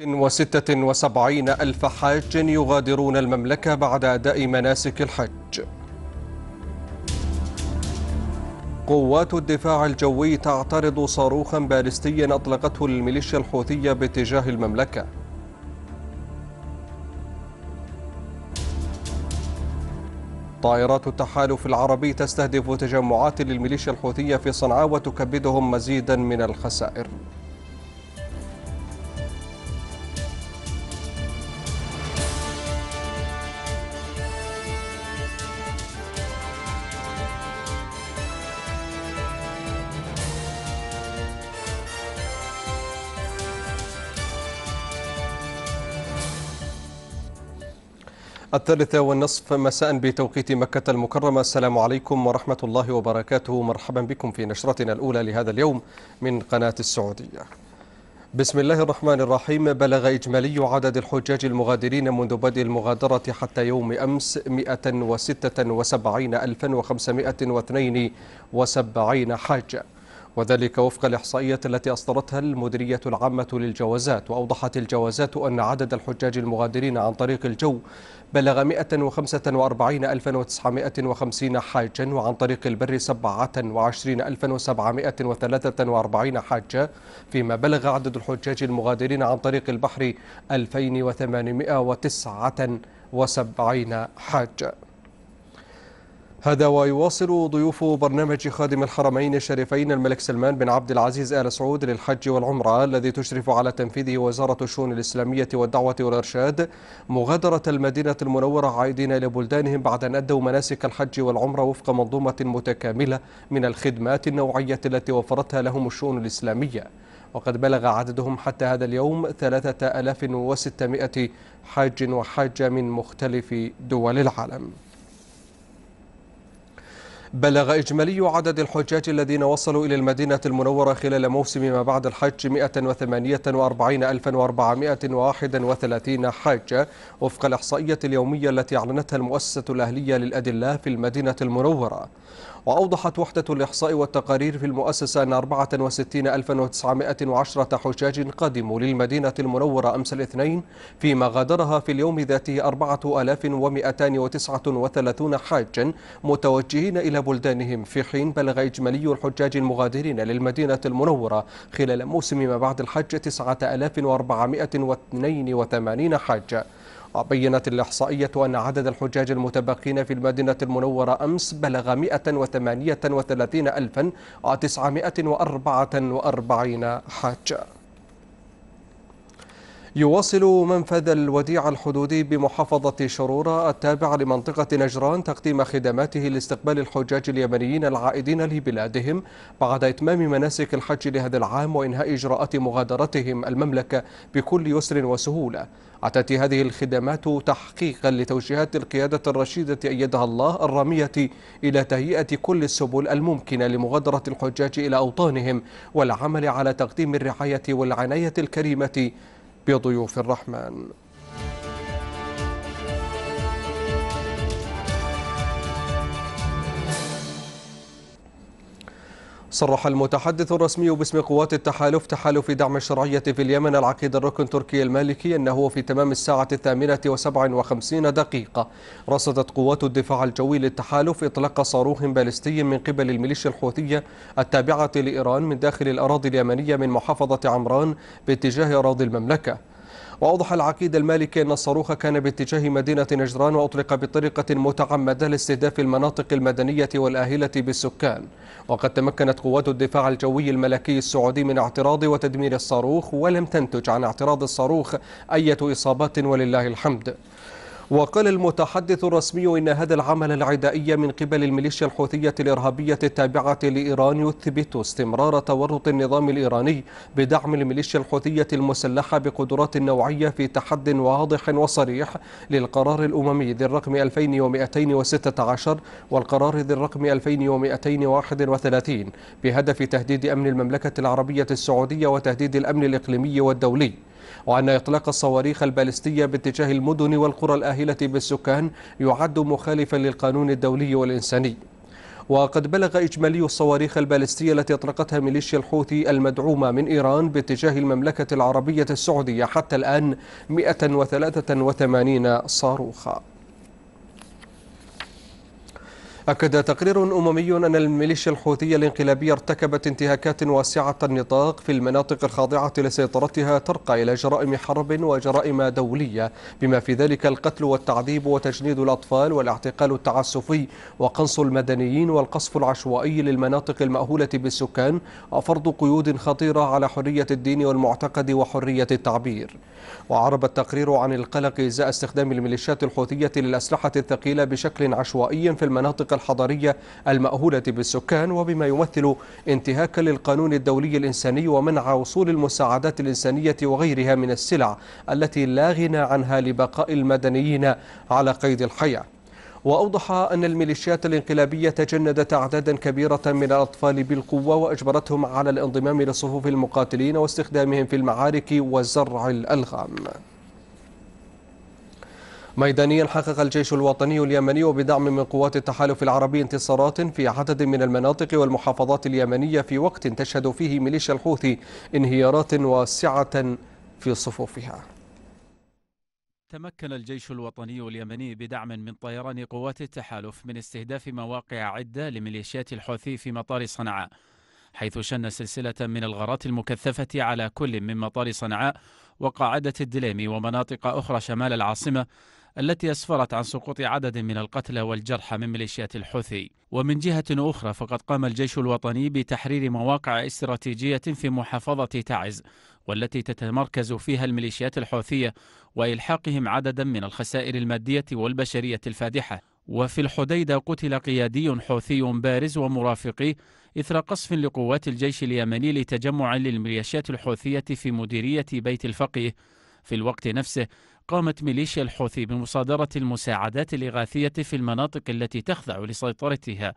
176 ألف حاج يغادرون المملكة بعد أداء مناسك الحج قوات الدفاع الجوي تعترض صاروخا باليستيا أطلقته الميليشيا الحوثية باتجاه المملكة طائرات التحالف العربي تستهدف تجمعات للميليشيا الحوثية في صنعاء وتكبدهم مزيدا من الخسائر الثالثة والنصف مساء بتوقيت مكة المكرمة السلام عليكم ورحمة الله وبركاته مرحبا بكم في نشرتنا الأولى لهذا اليوم من قناة السعودية بسم الله الرحمن الرحيم بلغ إجمالي عدد الحجاج المغادرين منذ بدء المغادرة حتى يوم أمس 176,572 حاجة وذلك وفق الإحصائية التي أصدرتها المديرية العامة للجوازات وأوضحت الجوازات أن عدد الحجاج المغادرين عن طريق الجو بلغ 145950 حاجا وعن طريق البر 27743 حاجة فيما بلغ عدد الحجاج المغادرين عن طريق البحر 2879 حاجة هذا ويواصل ضيوف برنامج خادم الحرمين الشريفين الملك سلمان بن عبد العزيز آل سعود للحج والعمرة الذي تشرف على تنفيذه وزارة الشؤون الإسلامية والدعوة والإرشاد مغادرة المدينة المنورة عائدين إلى بلدانهم بعد أن أدوا مناسك الحج والعمرة وفق منظومة متكاملة من الخدمات النوعية التي وفرتها لهم الشؤون الإسلامية وقد بلغ عددهم حتى هذا اليوم 3600 حاج وحاجة من مختلف دول العالم بلغ إجمالي عدد الحجاج الذين وصلوا إلى المدينة المنورة خلال موسم ما بعد الحج 148431 حاجة وفق الإحصائية اليومية التي أعلنتها المؤسسة الأهلية للأدلة في المدينة المنورة وأوضحت وحدة الإحصاء والتقارير في المؤسسة أن 64910 حجاج قدموا للمدينة المنورة أمس الاثنين فيما غادرها في اليوم ذاته 4239 حاجا متوجهين إلى بلدانهم في حين بلغ إجمالي الحجاج المغادرين للمدينة المنورة خلال موسم ما بعد الحج 9482 حاجة وبينت الإحصائية أن عدد الحجاج المتبقين في المدينة المنورة أمس بلغ 138 ألفا وتسعمائة وأربعة وأربعين حاجة يواصل منفذ الوديع الحدودي بمحافظة شرورة التابع لمنطقة نجران تقديم خدماته لاستقبال الحجاج اليمنيين العائدين لبلادهم بعد إتمام مناسك الحج لهذا العام وإنهاء إجراءات مغادرتهم المملكة بكل يسر وسهولة أتت هذه الخدمات تحقيقا لتوجيهات القيادة الرشيدة أيدها الله الرامية إلى تهيئة كل السبل الممكنة لمغادرة الحجاج إلى أوطانهم والعمل على تقديم الرعاية والعناية الكريمة بضيوف الرحمن صرح المتحدث الرسمي باسم قوات التحالف تحالف دعم الشرعية في اليمن العقيد الركن تركي المالكي أنه في تمام الساعة الثامنة وسبع وخمسين دقيقة رصدت قوات الدفاع الجوي للتحالف إطلاق صاروخ باليستي من قبل الميليشيا الحوثية التابعة لإيران من داخل الأراضي اليمنية من محافظة عمران باتجاه أراضي المملكة وأوضح العقيد المالكي أن الصاروخ كان باتجاه مدينة نجران وأطلق بطريقة متعمدة لاستهداف المناطق المدنية والآهلة بالسكان وقد تمكنت قوات الدفاع الجوي الملكي السعودي من اعتراض وتدمير الصاروخ ولم تنتج عن اعتراض الصاروخ أي إصابات ولله الحمد وقال المتحدث الرسمي إن هذا العمل العدائي من قبل الميليشيا الحوثية الإرهابية التابعة لإيران يثبت استمرار تورط النظام الإيراني بدعم الميليشيا الحوثية المسلحة بقدرات نوعية في تحد واضح وصريح للقرار الأممي ذي الرقم 2216 والقرار ذي الرقم 2231 بهدف تهديد أمن المملكة العربية السعودية وتهديد الأمن الإقليمي والدولي وأن إطلاق الصواريخ البالستية باتجاه المدن والقرى الآهلة بالسكان يعد مخالفا للقانون الدولي والإنساني وقد بلغ إجمالي الصواريخ البالستية التي أطلقتها ميليشيا الحوثي المدعومة من إيران باتجاه المملكة العربية السعودية حتى الآن 183 صاروخاً أكد تقرير أممي أن الميليشيا الحوثية الانقلابية ارتكبت انتهاكات واسعة النطاق في المناطق الخاضعة لسيطرتها ترقى إلى جرائم حرب وجرائم دولية بما في ذلك القتل والتعذيب وتجنيد الأطفال والاعتقال التعسفي وقنص المدنيين والقصف العشوائي للمناطق المأهولة بالسكان وفرض قيود خطيرة على حرية الدين والمعتقد وحرية التعبير وعرب التقرير عن القلق إزاء استخدام الميليشيات الحوثية للأسلحة الثقيلة بشكل عشوائي في المناطق الحضارية المأهولة بالسكان وبما يمثل انتهاكا للقانون الدولي الإنساني ومنع وصول المساعدات الإنسانية وغيرها من السلع التي لا غنى عنها لبقاء المدنيين على قيد الحياة وأوضح أن الميليشيات الانقلابية تجندت أعدادا كبيرة من الأطفال بالقوة وأجبرتهم على الانضمام لصفوف المقاتلين واستخدامهم في المعارك وزرع الألغام ميدانيا حقق الجيش الوطني اليمني بدعم من قوات التحالف العربي انتصارات في عدد من المناطق والمحافظات اليمنية في وقت تشهد فيه ميليشيا الحوثي انهيارات واسعة في صفوفها تمكن الجيش الوطني اليمني بدعم من طيران قوات التحالف من استهداف مواقع عدة لميليشيات الحوثي في مطار صنعاء حيث شن سلسلة من الغارات المكثفة على كل من مطار صنعاء وقاعدة الدليمي ومناطق أخرى شمال العاصمة التي أسفرت عن سقوط عدد من القتلى والجرحى من ميليشيات الحوثي ومن جهة أخرى فقد قام الجيش الوطني بتحرير مواقع استراتيجية في محافظة تعز والتي تتمركز فيها الميليشيات الحوثية وإلحاقهم عددا من الخسائر المادية والبشرية الفادحة وفي الحديدة قتل قيادي حوثي بارز ومرافقيه إثر قصف لقوات الجيش اليمني لتجمع للميليشيات الحوثية في مديرية بيت الفقيه في الوقت نفسه قامت ميليشيا الحوثي بمصادرة المساعدات الإغاثية في المناطق التي تخضع لسيطرتها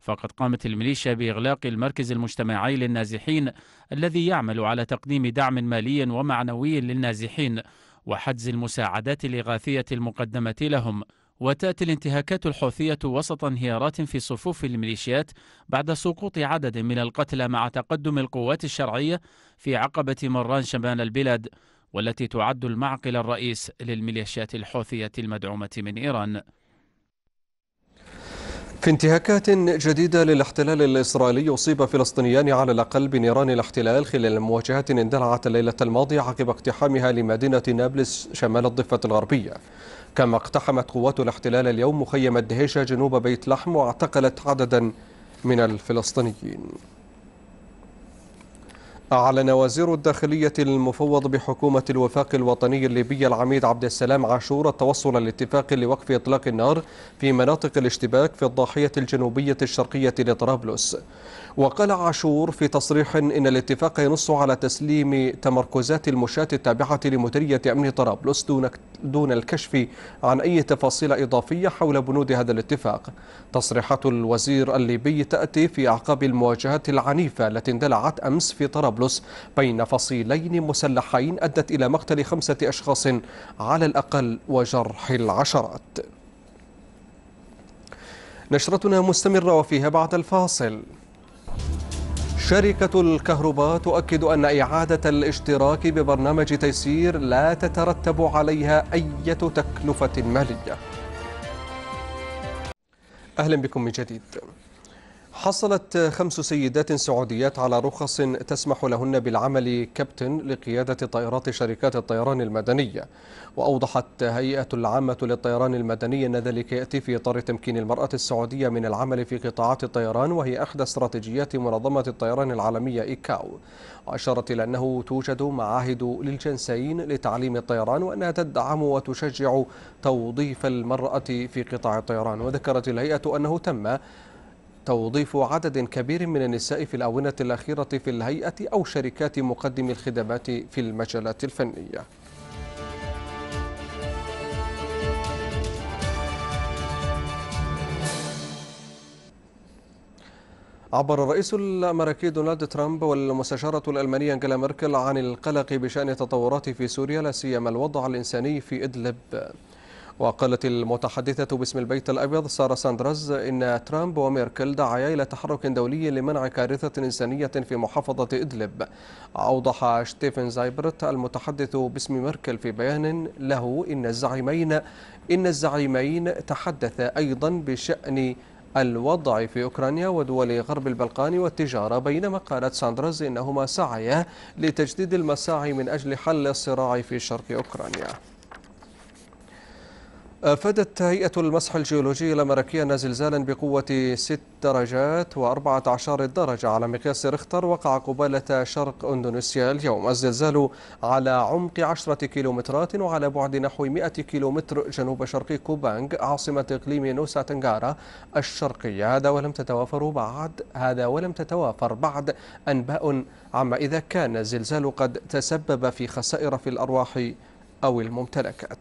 فقد قامت الميليشيا بإغلاق المركز المجتمعي للنازحين الذي يعمل على تقديم دعم مالي ومعنوي للنازحين وحجز المساعدات الإغاثية المقدمة لهم وتأتي الانتهاكات الحوثية وسط انهيارات في صفوف الميليشيات بعد سقوط عدد من القتلى مع تقدم القوات الشرعية في عقبة مران شمال البلاد والتي تعد المعقل الرئيس للميليشيات الحوثية المدعومة من إيران في انتهاكات جديدة للاحتلال الإسرائيلي أصيب فلسطينيان على الأقل بنيران الاحتلال خلال مواجهة اندلعت الليلة الماضية عقب اقتحامها لمدينة نابلس شمال الضفة الغربية كما اقتحمت قوات الاحتلال اليوم مخيم الدهيشة جنوب بيت لحم واعتقلت عددا من الفلسطينيين أعلن وزير الداخلية المفوض بحكومة الوفاق الوطني الليبي العميد عبد السلام عاشور التوصل لاتفاق لوقف إطلاق النار في مناطق الاشتباك في الضاحية الجنوبية الشرقية لطرابلس وقال عاشور في تصريح إن الاتفاق ينص على تسليم تمركزات المشاة التابعة لمديرية أمن طرابلس دون دون الكشف عن أي تفاصيل إضافية حول بنود هذا الاتفاق تصريحات الوزير الليبي تأتي في أعقاب المواجهات العنيفة التي اندلعت أمس في طرابلس طرابلس بين فصيلين مسلحين أدت إلى مقتل خمسة أشخاص على الأقل وجرح العشرات نشرتنا مستمرة وفيها بعد الفاصل شركة الكهرباء تؤكد أن إعادة الاشتراك ببرنامج تيسير لا تترتب عليها أي تكلفة مالية أهلا بكم من جديد حصلت خمس سيدات سعوديات على رخص تسمح لهن بالعمل كابتن لقيادة طائرات شركات الطيران المدنية وأوضحت هيئة العامة للطيران المدني أن ذلك يأتي في إطار تمكين المرأة السعودية من العمل في قطاعات الطيران وهي إحدى استراتيجيات منظمة الطيران العالمية إيكاو وأشارت إلى أنه توجد معاهد للجنسين لتعليم الطيران وأنها تدعم وتشجع توظيف المرأة في قطاع الطيران وذكرت الهيئة أنه تم توظيف عدد كبير من النساء في الآونة الأخيرة في الهيئة أو شركات مقدم الخدمات في المجالات الفنية عبر الرئيس الامريكي دونالد ترامب والمستشاره الالمانيه انجلا ميركل عن القلق بشان التطورات في سوريا لا سيما الوضع الانساني في ادلب وقالت المتحدثة باسم البيت الأبيض سارة ساندرز إن ترامب وميركل دعيا إلى تحرك دولي لمنع كارثة إنسانية في محافظة إدلب أوضح ستيفن زايبرت المتحدث باسم ميركل في بيان له إن الزعيمين إن الزعيمين تحدثا أيضا بشأن الوضع في أوكرانيا ودول غرب البلقان والتجارة بينما قالت ساندرز إنهما سعيا لتجديد المساعي من أجل حل الصراع في شرق أوكرانيا أفادت هيئة المسح الجيولوجي الأمريكية أن زلزالا بقوة 6 درجات و14 درجة على مقياس ريختر وقع قبالة شرق أندونيسيا اليوم الزلزال على عمق 10 كيلومترات وعلى بعد نحو 100 كيلومتر جنوب شرقي كوبانغ عاصمة إقليم نوسا تنغارا الشرقية هذا ولم تتوافر بعد هذا ولم تتوافر بعد أنباء عما إذا كان الزلزال قد تسبب في خسائر في الأرواح أو الممتلكات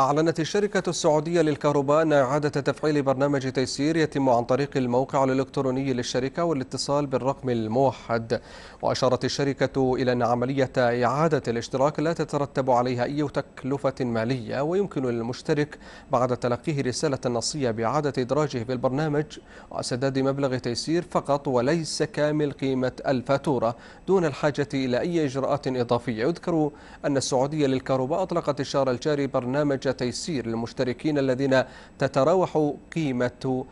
أعلنت الشركة السعودية للكهرباء أن إعادة تفعيل برنامج تيسير يتم عن طريق الموقع الإلكتروني للشركة والاتصال بالرقم الموحد وأشارت الشركة إلى أن عملية إعادة الاشتراك لا تترتب عليها أي تكلفة مالية ويمكن للمشترك بعد تلقيه رسالة نصية بإعادة إدراجه بالبرنامج وسداد مبلغ تيسير فقط وليس كامل قيمة الفاتورة دون الحاجة إلى أي إجراءات إضافية يذكر أن السعودية للكهرباء أطلقت الشهر الجاري برنامج تيسير للمشتركين الذين تتراوح قيمة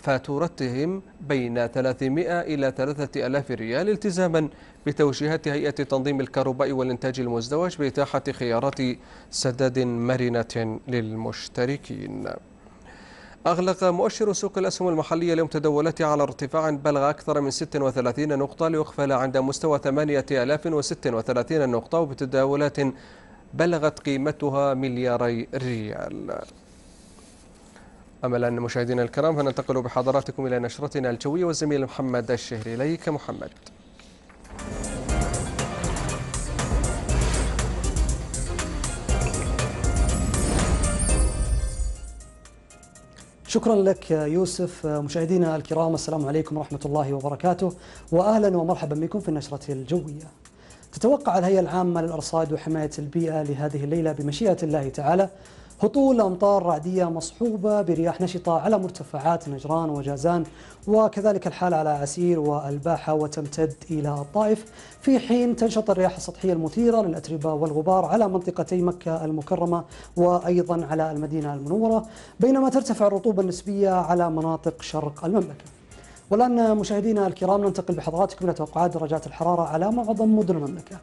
فاتورتهم بين 300 إلى 3000 ريال التزاما بتوجيهات هيئة تنظيم الكهرباء والإنتاج المزدوج بإتاحة خيارات سداد مرنة للمشتركين أغلق مؤشر سوق الأسهم المحلية اليوم تداولاته على ارتفاع بلغ أكثر من 36 نقطة ليقفل عند مستوى 8036 نقطة وبتداولات بلغت قيمتها ملياري ريال أملا مشاهدينا الكرام فننتقل بحضراتكم إلى نشرتنا الجوية والزميل محمد الشهري إليك محمد شكرا لك يوسف مشاهدينا الكرام السلام عليكم ورحمة الله وبركاته وأهلا ومرحبا بكم في النشرة الجوية تتوقع الهيئة العامة للأرصاد وحماية البيئة لهذه الليلة بمشيئة الله تعالى هطول أمطار رعدية مصحوبة برياح نشطة على مرتفعات نجران وجازان وكذلك الحال على عسير والباحة وتمتد إلى الطائف في حين تنشط الرياح السطحية المثيرة للأتربة والغبار على منطقتي مكة المكرمة وأيضا على المدينة المنورة بينما ترتفع الرطوبة النسبية على مناطق شرق المملكة والآن مشاهدينا الكرام ننتقل بحضراتكم إلى توقعات درجات الحرارة على معظم مدن المملكة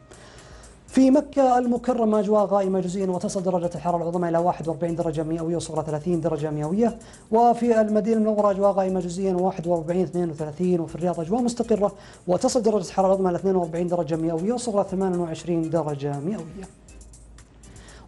في مكة المكرمة أجواء غائمة جزئيا وتصل درجة الحرارة العظمى إلى 41 درجة مئوية وصغرى 30 درجة مئوية وفي المدينة المنورة أجواء غائمة جزئيا 41 32 وفي الرياض أجواء مستقرة وتصل درجة الحرارة العظمى إلى 42 درجة مئوية وصغرى 28 درجة مئوية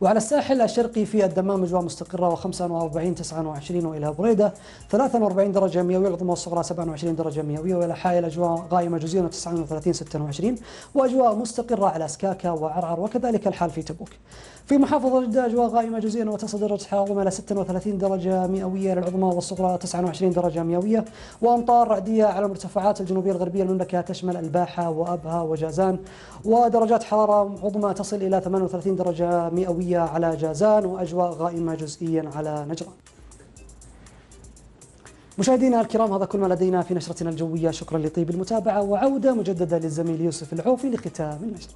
وعلى الساحل الشرقي في الدمام أجواء مستقرة و45 29 وإلى بريدة 43 درجة مئوية والعظمى الصغرى 27 درجة مئوية وإلى حائل أجواء غائمة جزئيا 39 26 وأجواء مستقرة على سكاكا وعرعر وكذلك الحال في تبوك في محافظة جدة أجواء غائمة جزئيا وتصل درجة حرارة إلى 36 درجة مئوية للعظمى والصغرى 29 درجة مئوية وأمطار رعدية على المرتفعات الجنوبية الغربية المملكة تشمل الباحة وأبها وجازان ودرجات حرارة عظمى تصل إلى 38 درجة مئوية جزئية على جازان وأجواء غائمة جزئيا على نجران مشاهدينا الكرام هذا كل ما لدينا في نشرتنا الجوية شكرا لطيب المتابعة وعودة مجددة للزميل يوسف العوفي لختام النشرة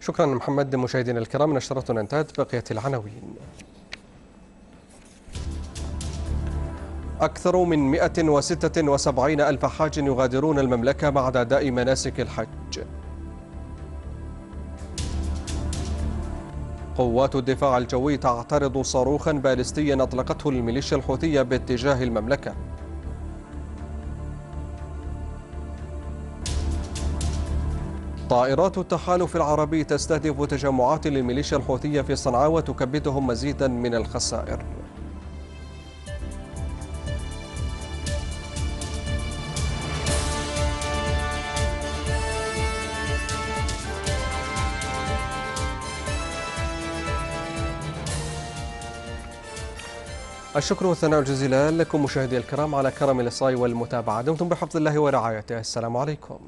شكرا محمد مشاهدينا الكرام نشرتنا انتهت بقية العناوين أكثر من 176 ألف حاج يغادرون المملكة بعد أداء مناسك الحج قوات الدفاع الجوي تعترض صاروخا باليستيا أطلقته الميليشيا الحوثية باتجاه المملكة طائرات التحالف العربي تستهدف تجمعات للميليشيا الحوثية في صنعاء وتكبدهم مزيدا من الخسائر الشكر والثناء الجزيل لكم مشاهدي الكرام على كرم الإصغاء والمتابعة دمتم بحفظ الله ورعايته السلام عليكم